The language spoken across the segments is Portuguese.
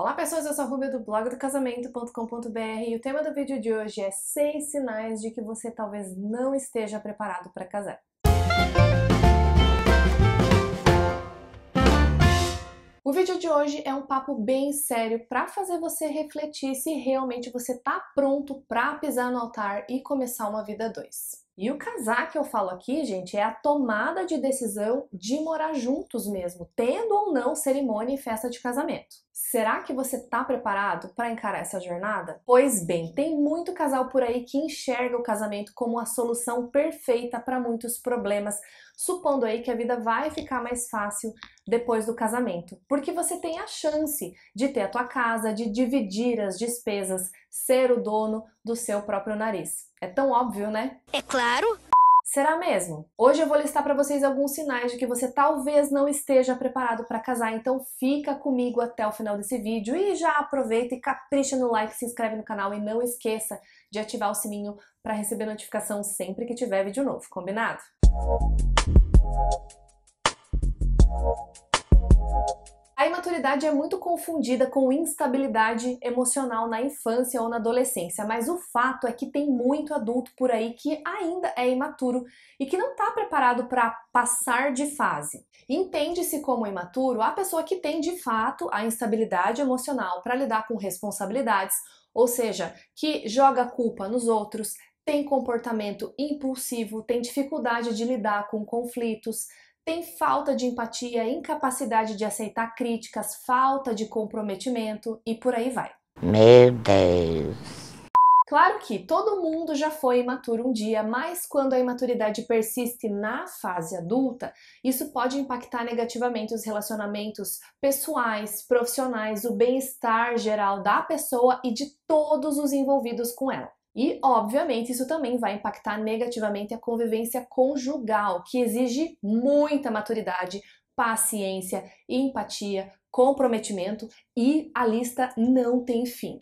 Olá pessoas, eu sou a Rubia do blog do casamento.com.br e o tema do vídeo de hoje é 6 sinais de que você talvez não esteja preparado para casar. O vídeo de hoje é um papo bem sério para fazer você refletir se realmente você está pronto para pisar no altar e começar uma vida dois. E o casar que eu falo aqui, gente, é a tomada de decisão de morar juntos mesmo, tendo ou não cerimônia e festa de casamento. Será que você está preparado para encarar essa jornada? Pois bem, tem muito casal por aí que enxerga o casamento como a solução perfeita para muitos problemas, supondo aí que a vida vai ficar mais fácil depois do casamento, porque você tem a chance de ter a tua casa, de dividir as despesas, ser o dono do seu próprio nariz. É tão óbvio, né? É claro! Será mesmo? Hoje eu vou listar para vocês alguns sinais de que você talvez não esteja preparado para casar, então fica comigo até o final desse vídeo e já aproveita e capricha no like, se inscreve no canal e não esqueça de ativar o sininho para receber notificação sempre que tiver vídeo novo, combinado? A imaturidade é muito confundida com instabilidade emocional na infância ou na adolescência, mas o fato é que tem muito adulto por aí que ainda é imaturo e que não está preparado para passar de fase. Entende-se como imaturo a pessoa que tem de fato a instabilidade emocional para lidar com responsabilidades, ou seja, que joga a culpa nos outros, tem comportamento impulsivo, tem dificuldade de lidar com conflitos, tem falta de empatia, incapacidade de aceitar críticas, falta de comprometimento e por aí vai. Meu Deus. Claro que todo mundo já foi imaturo um dia, mas quando a imaturidade persiste na fase adulta, isso pode impactar negativamente os relacionamentos pessoais, profissionais, o bem-estar geral da pessoa e de todos os envolvidos com ela. E, obviamente, isso também vai impactar negativamente a convivência conjugal, que exige muita maturidade, paciência, empatia, comprometimento e a lista não tem fim.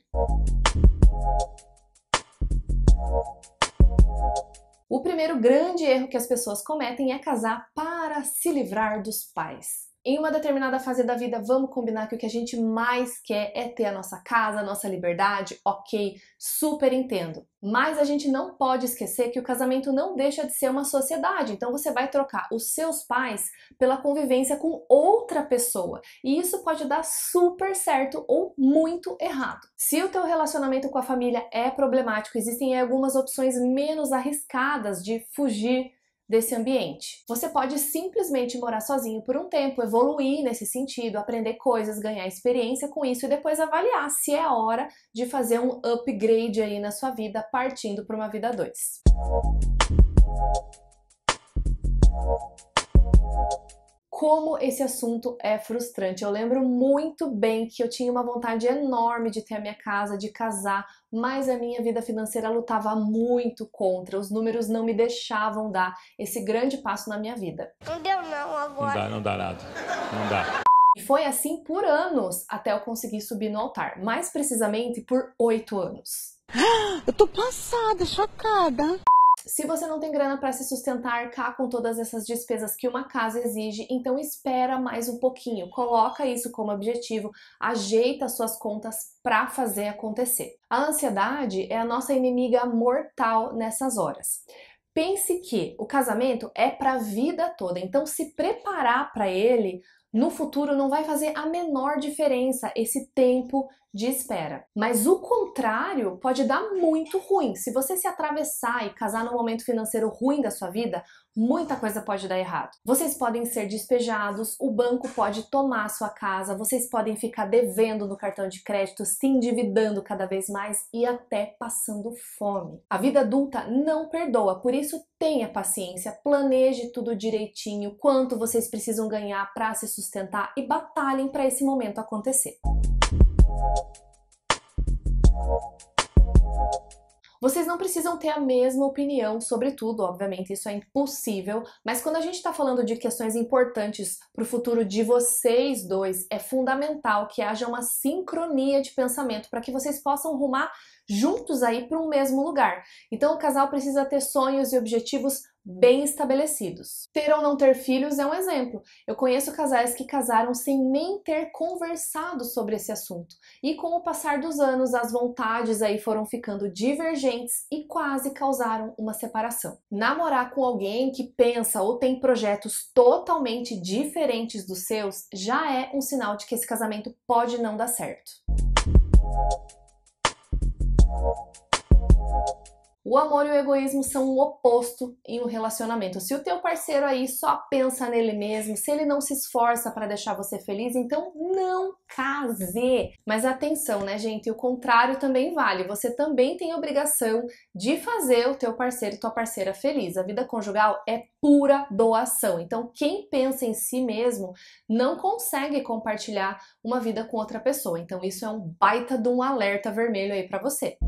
O primeiro grande erro que as pessoas cometem é casar para se livrar dos pais. Em uma determinada fase da vida, vamos combinar que o que a gente mais quer é ter a nossa casa, a nossa liberdade, ok, super entendo. Mas a gente não pode esquecer que o casamento não deixa de ser uma sociedade, então você vai trocar os seus pais pela convivência com outra pessoa. E isso pode dar super certo ou muito errado. Se o teu relacionamento com a família é problemático, existem algumas opções menos arriscadas de fugir desse ambiente. Você pode simplesmente morar sozinho por um tempo, evoluir nesse sentido, aprender coisas, ganhar experiência com isso e depois avaliar se é hora de fazer um upgrade aí na sua vida, partindo para uma vida dois como esse assunto é frustrante. Eu lembro muito bem que eu tinha uma vontade enorme de ter a minha casa, de casar, mas a minha vida financeira lutava muito contra. Os números não me deixavam dar esse grande passo na minha vida. Não deu não agora. Não dá, não dá nada. Não dá. E foi assim por anos até eu conseguir subir no altar, mais precisamente por oito anos. Eu tô passada, chocada. Se você não tem grana para se sustentar, arcar com todas essas despesas que uma casa exige, então espera mais um pouquinho. Coloca isso como objetivo, ajeita suas contas para fazer acontecer. A ansiedade é a nossa inimiga mortal nessas horas. Pense que o casamento é para a vida toda, então se preparar para ele no futuro não vai fazer a menor diferença esse tempo de espera. Mas o contrário pode dar muito ruim. Se você se atravessar e casar num momento financeiro ruim da sua vida, muita coisa pode dar errado. Vocês podem ser despejados, o banco pode tomar sua casa, vocês podem ficar devendo no cartão de crédito, se endividando cada vez mais e até passando fome. A vida adulta não perdoa, por isso tenha paciência, planeje tudo direitinho, quanto vocês precisam ganhar para se sustentar e batalhem para esse momento acontecer. Vocês não precisam ter a mesma opinião sobre tudo, obviamente, isso é impossível, mas quando a gente está falando de questões importantes para o futuro de vocês dois, é fundamental que haja uma sincronia de pensamento para que vocês possam rumar juntos aí para um mesmo lugar. Então o casal precisa ter sonhos e objetivos bem estabelecidos. Ter ou não ter filhos é um exemplo. Eu conheço casais que casaram sem nem ter conversado sobre esse assunto. E com o passar dos anos, as vontades aí foram ficando divergentes e quase causaram uma separação. Namorar com alguém que pensa ou tem projetos totalmente diferentes dos seus já é um sinal de que esse casamento pode não dar certo. O amor e o egoísmo são o oposto em um relacionamento. Se o teu parceiro aí só pensa nele mesmo, se ele não se esforça para deixar você feliz, então não case. Mas atenção, né, gente? O contrário também vale. Você também tem obrigação de fazer o teu parceiro e tua parceira feliz. A vida conjugal é pura doação. Então, quem pensa em si mesmo não consegue compartilhar uma vida com outra pessoa. Então, isso é um baita de um alerta vermelho aí para você.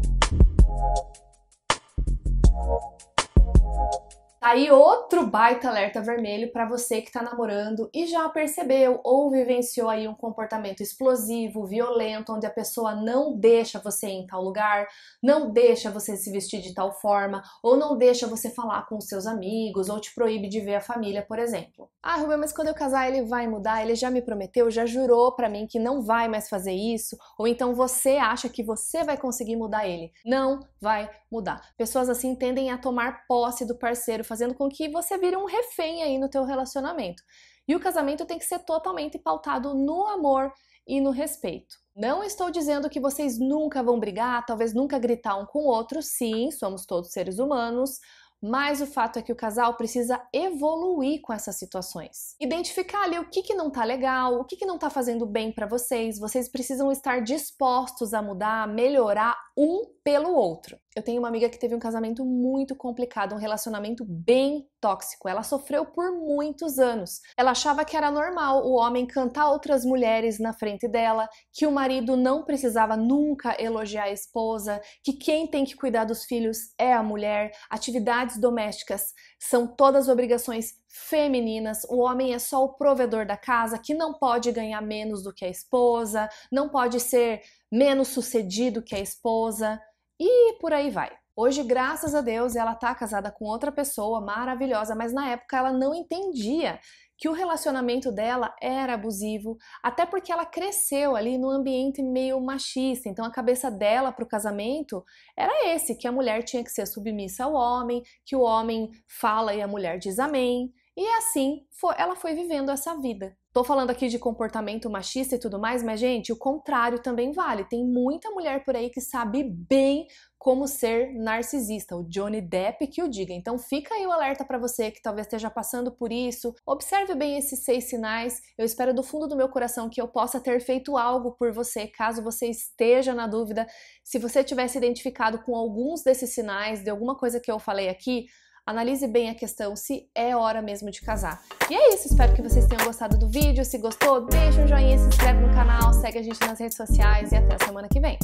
Aí outro baita alerta vermelho para você que está namorando e já percebeu ou vivenciou aí um comportamento explosivo, violento, onde a pessoa não deixa você ir em tal lugar, não deixa você se vestir de tal forma, ou não deixa você falar com seus amigos, ou te proíbe de ver a família, por exemplo. Ah, Rubem, mas quando eu casar ele vai mudar, ele já me prometeu, já jurou para mim que não vai mais fazer isso, ou então você acha que você vai conseguir mudar ele. Não vai mudar. Pessoas assim tendem a tomar posse do parceiro, fazendo com que você vire um refém aí no teu relacionamento. E o casamento tem que ser totalmente pautado no amor e no respeito. Não estou dizendo que vocês nunca vão brigar, talvez nunca gritar um com o outro, sim, somos todos seres humanos, mas o fato é que o casal precisa evoluir com essas situações. Identificar ali o que, que não tá legal, o que, que não tá fazendo bem para vocês. Vocês precisam estar dispostos a mudar, a melhorar um pelo outro. Eu tenho uma amiga que teve um casamento muito complicado, um relacionamento bem tóxico. Ela sofreu por muitos anos. Ela achava que era normal o homem cantar outras mulheres na frente dela, que o marido não precisava nunca elogiar a esposa, que quem tem que cuidar dos filhos é a mulher, atividade atividades domésticas são todas obrigações femininas, o homem é só o provedor da casa, que não pode ganhar menos do que a esposa, não pode ser menos sucedido que a esposa e por aí vai. Hoje, graças a Deus, ela tá casada com outra pessoa maravilhosa, mas na época ela não entendia que o relacionamento dela era abusivo, até porque ela cresceu ali num ambiente meio machista, então a cabeça dela para o casamento era esse, que a mulher tinha que ser submissa ao homem, que o homem fala e a mulher diz amém. E é assim foi, ela foi vivendo essa vida. Tô falando aqui de comportamento machista e tudo mais, mas, gente, o contrário também vale. Tem muita mulher por aí que sabe bem como ser narcisista, o Johnny Depp que o diga. Então fica aí o alerta para você que talvez esteja passando por isso. Observe bem esses seis sinais. Eu espero do fundo do meu coração que eu possa ter feito algo por você, caso você esteja na dúvida. Se você tivesse identificado com alguns desses sinais, de alguma coisa que eu falei aqui, Analise bem a questão se é hora mesmo de casar. E é isso, espero que vocês tenham gostado do vídeo. Se gostou, deixa um joinha, se inscreve no canal, segue a gente nas redes sociais e até a semana que vem.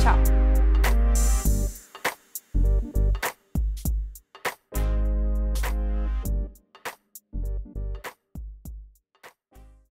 Tchau!